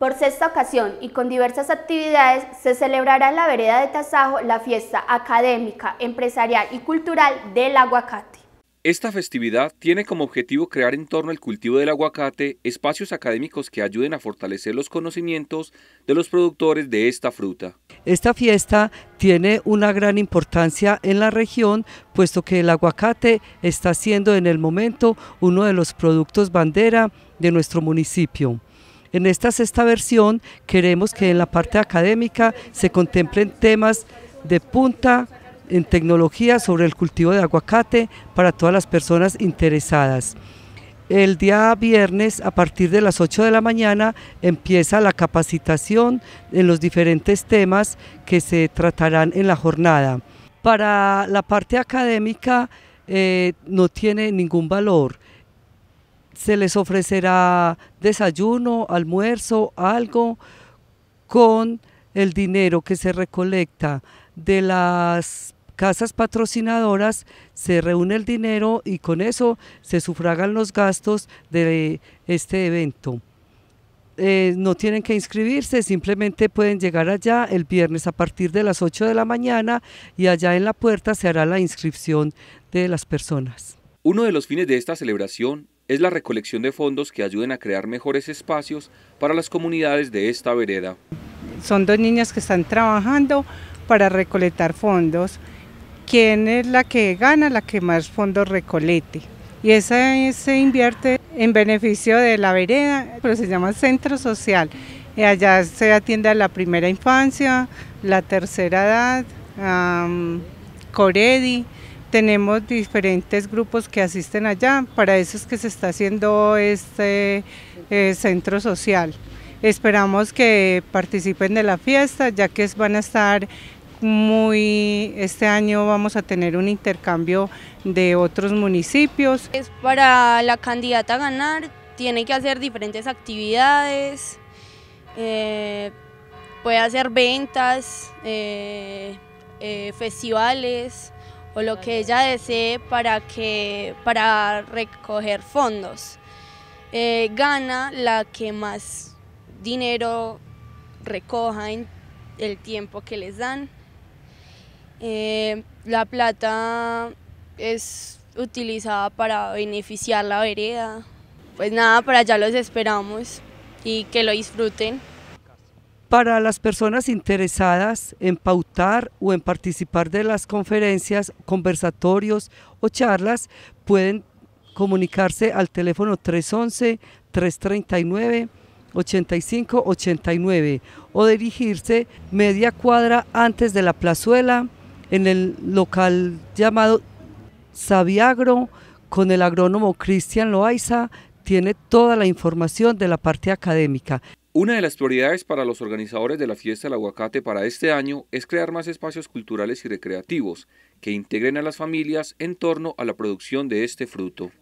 Por sexta ocasión y con diversas actividades se celebrará en la vereda de Tasajo la fiesta académica, empresarial y cultural del aguacate. Esta festividad tiene como objetivo crear en torno al cultivo del aguacate espacios académicos que ayuden a fortalecer los conocimientos de los productores de esta fruta. Esta fiesta tiene una gran importancia en la región, puesto que el aguacate está siendo en el momento uno de los productos bandera de nuestro municipio. En esta sexta versión queremos que en la parte académica se contemplen temas de punta en tecnología sobre el cultivo de aguacate para todas las personas interesadas. El día viernes a partir de las 8 de la mañana empieza la capacitación en los diferentes temas que se tratarán en la jornada. Para la parte académica eh, no tiene ningún valor se les ofrecerá desayuno, almuerzo, algo con el dinero que se recolecta de las casas patrocinadoras, se reúne el dinero y con eso se sufragan los gastos de este evento. Eh, no tienen que inscribirse, simplemente pueden llegar allá el viernes a partir de las 8 de la mañana y allá en la puerta se hará la inscripción de las personas. Uno de los fines de esta celebración es la recolección de fondos que ayuden a crear mejores espacios para las comunidades de esta vereda. Son dos niñas que están trabajando para recolectar fondos. ¿Quién es la que gana? La que más fondos recolete. Y esa se invierte en beneficio de la vereda, pero se llama centro social. Eh, allá se atiende a la primera infancia, la tercera edad, Coredi, tenemos diferentes grupos que asisten allá, para eso es que se está haciendo este eh, centro social. Esperamos que participen de la fiesta, ya que van a estar muy, este año vamos a tener un intercambio de otros municipios. Es para la candidata a ganar, tiene que hacer diferentes actividades, eh, puede hacer ventas, eh, festivales, o lo que ella desee para, que, para recoger fondos. Eh, gana la que más dinero recoja en el tiempo que les dan. Eh, la plata es utilizada para beneficiar la vereda. Pues nada, para allá los esperamos y que lo disfruten. Para las personas interesadas en pautar o en participar de las conferencias, conversatorios o charlas, pueden comunicarse al teléfono 311-339-8589 o dirigirse media cuadra antes de la plazuela en el local llamado Sabiagro con el agrónomo Cristian Loaiza. Tiene toda la información de la parte académica. Una de las prioridades para los organizadores de la fiesta del aguacate para este año es crear más espacios culturales y recreativos que integren a las familias en torno a la producción de este fruto.